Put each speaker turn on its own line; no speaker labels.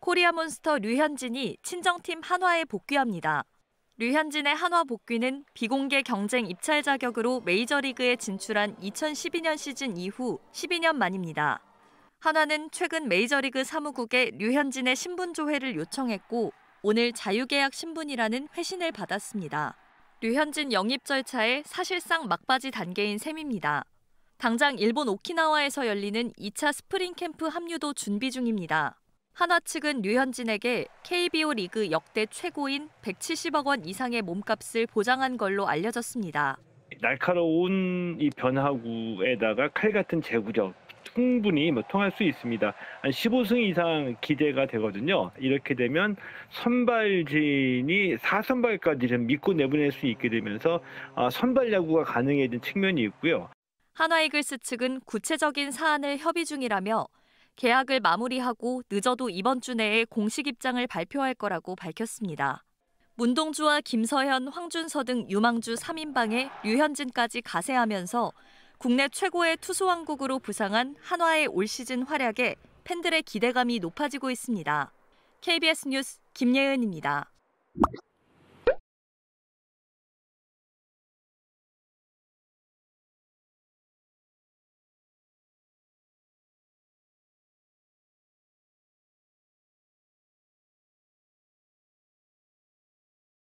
코리아 몬스터 류현진이 친정팀 한화에 복귀합니다. 류현진의 한화 복귀는 비공개 경쟁 입찰 자격으로 메이저리그에 진출한 2012년 시즌 이후 12년 만입니다. 한화는 최근 메이저리그 사무국에 류현진의 신분 조회를 요청했고 오늘 자유계약 신분이라는 회신을 받았습니다. 류현진 영입 절차에 사실상 막바지 단계인 셈입니다. 당장 일본 오키나와에서 열리는 2차 스프링 캠프 합류도 준비 중입니다. 하나 측은 류현진에게 KBO 리그 역대 최고인 170억 원 이상의 몸값을 보장한 걸로 알려졌습니다.
날카로운 이 변화구에다가 칼 같은 제구력 충분히 뭐 통할 수 있습니다. 한 15승 이상 기대가 되거든요. 이렇게 되면 선발진이 4선발까지 믿고 내보낼 수 있게 되면서 아, 선발 야구가 가능해진 측면이 있고요.
한화이글스 측은 구체적인 사안을 협의 중이라며 계약을 마무리하고 늦어도 이번 주 내에 공식 입장을 발표할 거라고 밝혔습니다. 문동주와 김서현, 황준서 등 유망주 3인방에 류현진까지 가세하면서 국내 최고의 투수 왕국으로 부상한 한화의 올 시즌 활약에 팬들의 기대감이 높아지고 있습니다. KBS 뉴스 김예은입니다.